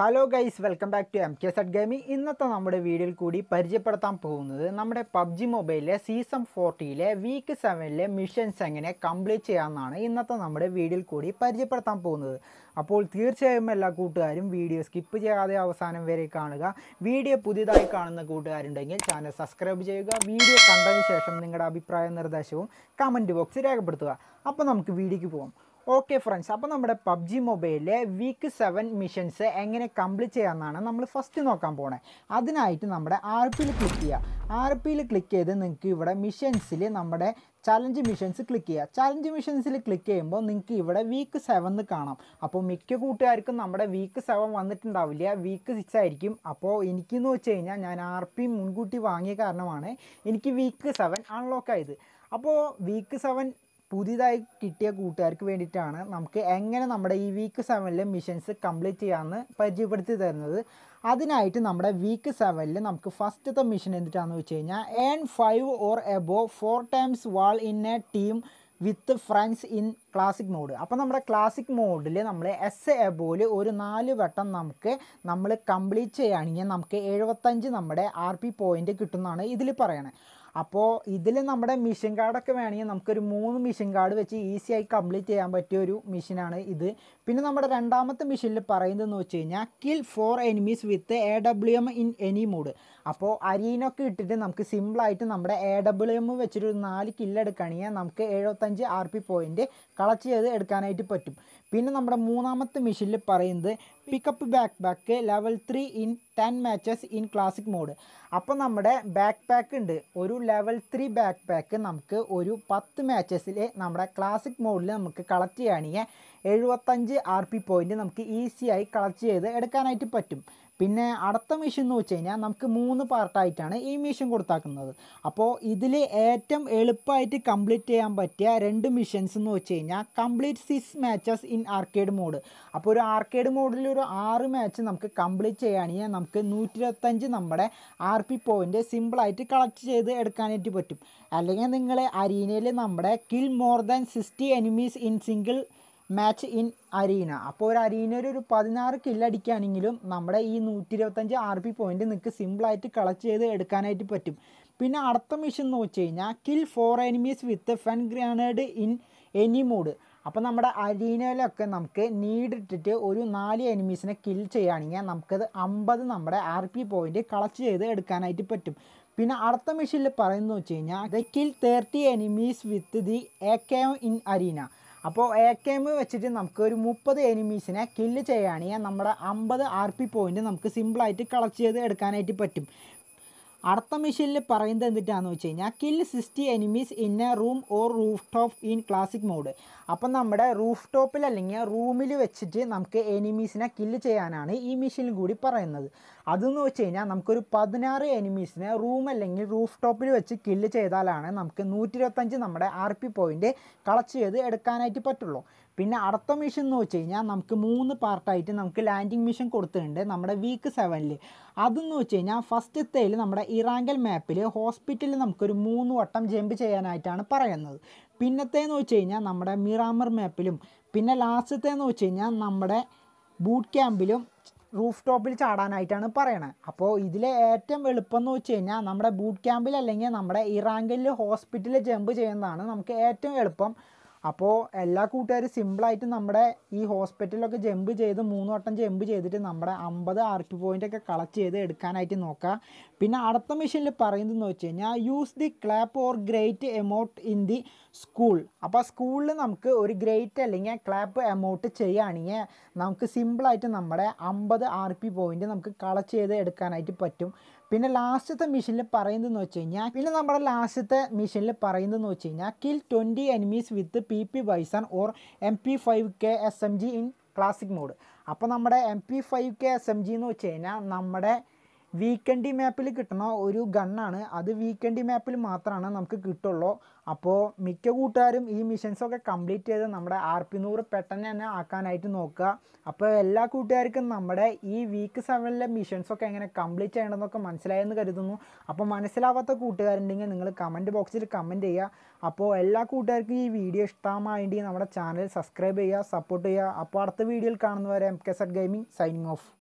hello guys welcome back to M K Z gaming ഇന്നത്തെ നമ്മുടെ വീഡിയോയിൽ കൂടി പരിചയപ്പെടുത്താൻ പോകുന്നത് നമ്മുടെ പബ്ജി മൊബൈലിലെ സീസൺ ഫോർട്ടിയിലെ വീക്ക് സെവനിലെ മിഷൻസ് എങ്ങനെ കംപ്ലീറ്റ് ചെയ്യാമെന്നാണ് ഇന്നത്തെ നമ്മുടെ വീഡിയോയിൽ കൂടി പരിചയപ്പെടുത്താൻ പോകുന്നത് അപ്പോൾ തീർച്ചയായും എല്ലാ കൂട്ടുകാരും വീഡിയോ സ്കിപ്പ് ചെയ്യാതെ അവസാനം വരെ കാണുക വീഡിയോ പുതിയതായി കാണുന്ന കൂട്ടുകാരുണ്ടെങ്കിൽ ചാനൽ സബ്സ്ക്രൈബ് ചെയ്യുക വീഡിയോ കണ്ടതിന് ശേഷം നിങ്ങളുടെ അഭിപ്രായ നിർദ്ദേശവും കമൻറ്റ് ബോക്സിൽ രേഖപ്പെടുത്തുക അപ്പോൾ നമുക്ക് വീഡിയോയ്ക്ക് പോകാം ഓക്കെ ഫ്രണ്ട്സ് അപ്പോൾ നമ്മുടെ പബ്ജി മൊബൈലിലെ വീക്ക് സെവൻ മിഷൻസ് എങ്ങനെ കംപ്ലീറ്റ് ചെയ്യാമെന്നാണ് നമ്മൾ ഫസ്റ്റ് നോക്കാൻ പോണേ അതിനായിട്ട് നമ്മുടെ ആർ പിയിൽ ക്ലിക്ക് ചെയ്യുക ആർ പിയിൽ ക്ലിക്ക് ചെയ്ത് നിങ്ങൾക്ക് ഇവിടെ മിഷൻസിൽ നമ്മുടെ ചലഞ്ച് മിഷൻസ് ക്ലിക്ക് ചെയ്യുക ചലഞ്ച് മിഷൻസിൽ ക്ലിക്ക് ചെയ്യുമ്പോൾ നിങ്ങൾക്ക് ഇവിടെ വീക്ക് സെവന്ന് കാണാം അപ്പോൾ മിക്ക കൂട്ടുകാർക്കും നമ്മുടെ വീക്ക് സെവൻ വന്നിട്ടുണ്ടാവില്ല വീക്ക് സിക്സ് ആയിരിക്കും അപ്പോൾ എനിക്കെന്ന് വെച്ച് കഴിഞ്ഞാൽ ഞാൻ ആർ പി മുൻകൂട്ടി വാങ്ങിയ കാരണമാണ് എനിക്ക് വീക്ക് സെവൻ അൺലോക്ക് ആയത് അപ്പോൾ വീക്ക് സെവൻ പുതിയതായി കിട്ടിയ കൂട്ടുകാർക്ക് വേണ്ടിയിട്ടാണ് നമുക്ക് എങ്ങനെ നമ്മുടെ ഈ വീക്ക് സെവനിലെ മിഷൻസ് കംപ്ലീറ്റ് ചെയ്യാമെന്ന് പരിചയപ്പെടുത്തി തരുന്നത് അതിനായിട്ട് നമ്മുടെ വീക്ക് സെവനിൽ നമുക്ക് ഫസ്റ്റത്തെ മിഷൻ എന്തിട്ടാണെന്ന് വെച്ച് കഴിഞ്ഞാൽ earn five or above four times while in a team with friends in classic mode അപ്പോൾ നമ്മുടെ ക്ലാസിക് മോഡിൽ നമ്മൾ എസ് എബോയിൽ ഒരു നാല് വട്ടം നമുക്ക് നമ്മൾ കംപ്ലീറ്റ് ചെയ്യുകയാണെങ്കിൽ നമുക്ക് എഴുപത്തഞ്ച് നമ്മുടെ ആർ പി പോയിൻ്റ് കിട്ടുമെന്നാണ് ഇതിൽ പറയണത് അപ്പോൾ ഇതിൽ നമ്മുടെ മിഷൻ കാർഡൊക്കെ വേണമെങ്കിൽ നമുക്കൊരു മൂന്ന് മിഷൻ കാർഡ് വെച്ച് ഈസി ആയി കംപ്ലീറ്റ് ചെയ്യാൻ പറ്റിയ ഒരു മിഷനാണ് ഇത് പിന്നെ നമ്മുടെ രണ്ടാമത്തെ മിഷനിൽ പറയുന്നതെന്ന് വെച്ച് കഴിഞ്ഞാൽ kill four enemies with A W M in any mode അപ്പോൾ അരിയിനൊക്കെ ഇട്ടിട്ട് നമുക്ക് സിമ്പിളായിട്ട് നമ്മുടെ എ ഡബ്ല്യു എം വെച്ചിട്ട് ഒരു നാല് കില്ലെടുക്കുകയാണെങ്കിൽ നമുക്ക് എഴുപത്തഞ്ച് ആർ പി പോയിൻറ്റ് കളക്ട് ചെയ്ത് എടുക്കാനായിട്ട് പറ്റും പിന്നെ നമ്മുടെ മൂന്നാമത്തെ മെഷീനിൽ പറയുന്നത് pickup backpack level three in ten matches in classic mode അപ്പോൾ നമ്മുടെ ബാക്ക് പാക്ക് ഉണ്ട് ഒരു ലെവൽ ത്രീ ബാക്ക് പാക്ക് നമുക്ക് ഒരു പത്ത് മാച്ചസിൽ നമ്മുടെ ക്ലാസിക് മോഡിൽ നമുക്ക് കളക്ട് ചെയ്യുകയാണെങ്കിൽ എഴുപത്തഞ്ച് ആർ പി പോയിൻറ്റ് നമുക്ക് ഈസിയായി കളക്ട് ചെയ്ത് എടുക്കാനായിട്ട് പറ്റും പിന്നെ അടുത്ത മെഷീൻ എന്ന് വെച്ച് കഴിഞ്ഞാൽ നമുക്ക് മൂന്ന് പാർട്ടായിട്ടാണ് ഈ മെഷീൻ കൊടുത്താക്കുന്നത് അപ്പോൾ ഇതിൽ ഏറ്റവും എളുപ്പമായിട്ട് കംപ്ലീറ്റ് ചെയ്യാൻ പറ്റിയ രണ്ട് മിഷൻസ് എന്ന് വെച്ച് കഴിഞ്ഞാൽ complete six matches in arcade mode അപ്പോൾ ഒരു ആർക്കേഡ് മോഡിൽ ഒരു ആറ് മാച്ച് നമുക്ക് കംപ്ലീറ്റ് ചെയ്യുകയാണെങ്കിൽ നമുക്ക് നൂറ്റി ഇരുപത്തഞ്ച് നമ്മുടെ ആർ പി പോയിൻ്റ് സിമ്പിളായിട്ട് കളക്ട് ചെയ്ത് എടുക്കാനായിട്ട് പറ്റും അല്ലെങ്കിൽ നിങ്ങൾ അരീനയിൽ നമ്മുടെ kill more than sixty enemies in single match in arena അപ്പോൾ ഒരു അരീനയിൽ ഒരു പതിനാറ് കില്ലടിക്കുകയാണെങ്കിലും നമ്മുടെ ഈ നൂറ്റി ഇരുപത്തഞ്ച് ആർ പി പോയിൻ്റ് നിങ്ങൾക്ക് സിമ്പിളായിട്ട് കളക്ട് ചെയ്ത് എടുക്കാനായിട്ട് പറ്റും പിന്നെ അടുത്ത മിഷൻ എന്ന് വെച്ച് കഴിഞ്ഞാൽ കിൽ ഫോർ എനിമീസ് വിത്ത് ഫെൻ ഗ്രാനേഡ് ഇൻ എനി മൂഡ് അപ്പോൾ നമ്മുടെ അരീനയിലൊക്കെ നമുക്ക് നീടിട്ടിട്ട് ഒരു നാല് എനിമീസിനെ കിൽ ചെയ്യുകയാണെങ്കിൽ നമുക്കത് അമ്പത് നമ്മുടെ ആർ പി പോയിൻ്റ് കളക്ട് ചെയ്ത് എടുക്കാനായിട്ട് പറ്റും പിന്നെ അടുത്ത മിഷനിൽ പറയുന്നത് വെച്ച് കഴിഞ്ഞാൽ the kill thirty enemies with the A K in arena അപ്പോൾ എ കെ എം വെച്ചിട്ട് നമുക്ക് ഒരു മുപ്പത് എനിമീസിനെ കില്ല് ചെയ്യുകയാണെങ്കിൽ നമ്മുടെ അമ്പത് ആർ പി പോയിൻറ്റ് നമുക്ക് സിമ്പിളായിട്ട് കളക്ട് ചെയ്ത് എടുക്കാനായിട്ട് പറ്റും അടുത്ത മിഷനിൽ പറയുന്നത് എന്തിട്ടാണെന്ന് വെച്ച് കഴിഞ്ഞാൽ kill sixty enemies in a room or rooftop in classic mode അപ്പം നമ്മുടെ റൂഫ് ടോപ്പിൽ അല്ലെങ്കിൽ റൂമിൽ വെച്ചിട്ട് നമുക്ക് എനിമീസിനെ കില്ല് ചെയ്യാനാണ് ഈ മിഷനിൽ കൂടി പറയുന്നത് അതെന്ന് വെച്ച് കഴിഞ്ഞാൽ നമുക്കൊരു പതിനാറ് എനിമീസിനെ റൂം അല്ലെങ്കിൽ റൂഫ് ടോപ്പിൽ വെച്ച് കില്ല് ചെയ്താലാണ് നമുക്ക് നൂറ്റി നമ്മുടെ ആർ പി കളക്ട് ചെയ്ത് എടുക്കാനായിട്ട് പറ്റുള്ളൂ പിന്നെ അടുത്ത മിഷൻ എന്ന് വെച്ച് കഴിഞ്ഞാൽ നമുക്ക് മൂന്ന് പാർട്ടായിട്ട് നമുക്ക് ലാൻഡിംഗ് മിഷൻ കൊടുത്തിട്ടുണ്ട് നമ്മുടെ വീക്ക് സെവനിൽ അതെന്ന് വെച്ച് കഴിഞ്ഞാൽ ഫസ്റ്റത്തേൽ നമ്മുടെ ഇറാങ്കൽ മാപ്പിൽ ഹോസ്പിറ്റലിൽ നമുക്കൊരു മൂന്ന് വട്ടം ജമ്പ് ചെയ്യാനായിട്ടാണ് പറയുന്നത് പിന്നത്തേന്ന് വെച്ച് കഴിഞ്ഞാൽ നമ്മുടെ മിറാമർ മാപ്പിലും പിന്നെ ലാസ്റ്റത്തേന്ന് വെച്ച് കഴിഞ്ഞാൽ നമ്മുടെ ബൂട്ട് ക്യാമ്പിലും റൂഫ് ടോപ്പിൽ ചാടാനായിട്ടാണ് പറയണത് അപ്പോൾ ഇതിലെ ഏറ്റവും എളുപ്പം എന്ന് വെച്ച് കഴിഞ്ഞാൽ നമ്മുടെ ബൂട്ട് ക്യാമ്പിൽ അല്ലെങ്കിൽ നമ്മുടെ ഇറാങ്കലിൽ ഹോസ്പിറ്റലിൽ ജമ്പ് ചെയ്യുന്നതാണ് നമുക്ക് ഏറ്റവും എളുപ്പം അപ്പോൾ എല്ലാ കൂട്ടുകാരും സിമ്പിളായിട്ട് നമ്മുടെ ഈ ഹോസ്പിറ്റലിലൊക്കെ ജമ്പ് ചെയ്ത് മൂന്ന് വട്ടം ജമ്പ് ചെയ്തിട്ട് നമ്മുടെ അമ്പത് ആർ പി പോയിൻ്റൊക്കെ കളക്ട് ചെയ്ത് എടുക്കാനായിട്ട് നോക്കുക പിന്നെ അടുത്ത മെഷീനിൽ പറയുന്നതെന്ന് വെച്ച് കഴിഞ്ഞാൽ use the clap or great amount in the school അപ്പോൾ സ്കൂളിൽ നമുക്ക് ഒരു ഗ്രേറ്റ് അല്ലെങ്കിൽ ക്ലാപ്പ് എമൗണ്ട് ചെയ്യുകയാണെങ്കിൽ നമുക്ക് സിമ്പിളായിട്ട് നമ്മുടെ അമ്പത് ആർ പി പോയിൻ്റ് നമുക്ക് കളക്ട് ചെയ്ത് എടുക്കാനായിട്ട് പറ്റും പിന്നെ ലാസ്റ്റത്തെ മിഷനിൽ പറയുന്നതെന്ന് വെച്ച് കഴിഞ്ഞാൽ പിന്നെ നമ്മുടെ ലാസ്റ്റത്തെ മിഷനിൽ പറയുന്നതെന്ന് വെച്ച് കഴിഞ്ഞാൽ kill twenty enemies with P P Bizon or M P five K S M G in classic mode അപ്പോൾ നമ്മുടെ M P five K S M G എന്ന് വെച്ച് കഴിഞ്ഞാൽ നമ്മുടെ വീക്കെൻഡി മാപ്പിൽ കിട്ടുന്ന ഒരു ഗണ്ണാണ് അത് വീക്കെൻഡി മാപ്പിൽ മാത്രമാണ് നമുക്ക് കിട്ടുള്ളൂ അപ്പോൾ മിക്ക കൂട്ടുകാരും ഈ മിഷൻസൊക്കെ കംപ്ലീറ്റ് ചെയ്ത് നമ്മുടെ ആർ പി നൂറ് പെട്ടെന്ന് തന്നെ ആക്കാനായിട്ട് നോക്കുക അപ്പോൾ എല്ലാ കൂട്ടുകാർക്കും നമ്മുടെ ഈ വീക്ക് സെവനിലെ മിഷൻസൊക്കെ എങ്ങനെ കംപ്ലീറ്റ് ചെയ്യണമെന്നൊക്കെ മനസ്സിലായെന്ന് കരുതുന്നു അപ്പോൾ മനസ്സിലാവാത്ത കൂട്ടുകാരുണ്ടെങ്കിൽ നിങ്ങൾ കമൻറ്റ് ബോക്സിൽ കമൻറ്റ് ചെയ്യുക അപ്പോൾ എല്ലാ കൂട്ടുകാർക്കും ഈ വീഡിയോ ഇഷ്ടമായിട്ട് നമ്മുടെ ചാനൽ സബ്സ്ക്രൈബ് ചെയ്യുക സപ്പോർട്ട് ചെയ്യുക അപ്പോൾ അടുത്ത വീഡിയോയിൽ കാണുന്നവരെ M K set gaming signing of